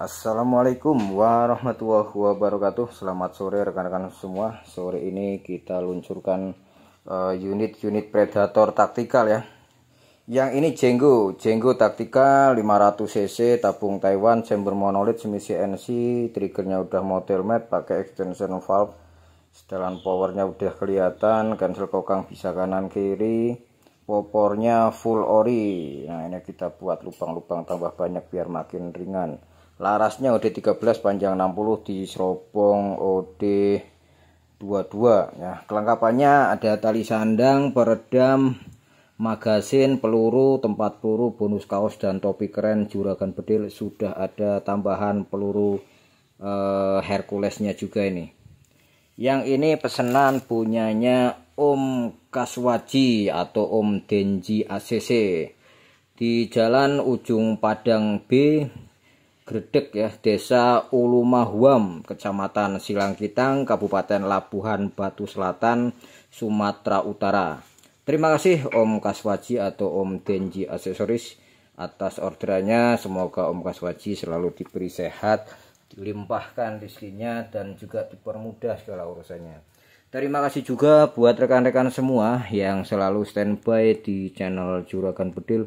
Assalamualaikum warahmatullahi wabarakatuh Selamat sore rekan-rekan semua Sore ini kita luncurkan eh, unit-unit uh, predator taktikal ya Yang ini Jenggo Jenggo taktikal 500cc tabung Taiwan chamber monolith semisi NC Triggernya udah model mat pakai extension valve Setelan powernya udah kelihatan Cancel kokang bisa kanan kiri Popornya full ori Nah ini kita buat lubang-lubang tambah banyak biar makin ringan larasnya OD 13 panjang 60 di serobong OD 22 ya kelengkapannya ada tali sandang peredam magasin peluru tempat peluru bonus kaos dan topi keren juragan bedil sudah ada tambahan peluru eh, Herculesnya juga ini yang ini pesenan punyanya Om Kaswaji atau Om Denji ACC di Jalan Ujung Padang B Gredek ya, Desa Ulumahuam, Kecamatan Silangkitang, Kabupaten Labuhan Batu Selatan, Sumatera Utara. Terima kasih Om Kaswaji atau Om Denji Aksesoris atas orderannya. Semoga Om Kaswaji selalu diberi sehat, dilimpahkan rezekinya dan juga dipermudah segala urusannya. Terima kasih juga buat rekan-rekan semua yang selalu standby di channel Juragan Bedil